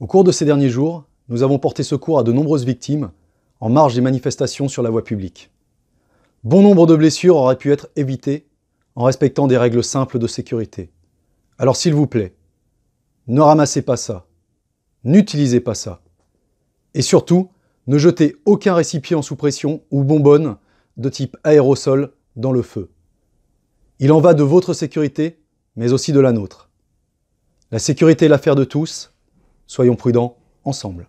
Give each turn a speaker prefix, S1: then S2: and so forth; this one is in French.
S1: Au cours de ces derniers jours, nous avons porté secours à de nombreuses victimes en marge des manifestations sur la voie publique. Bon nombre de blessures auraient pu être évitées en respectant des règles simples de sécurité. Alors s'il vous plaît, ne ramassez pas ça, n'utilisez pas ça. Et surtout, ne jetez aucun récipient sous pression ou bonbonne de type aérosol dans le feu. Il en va de votre sécurité, mais aussi de la nôtre. La sécurité est l'affaire de tous, Soyons prudents ensemble.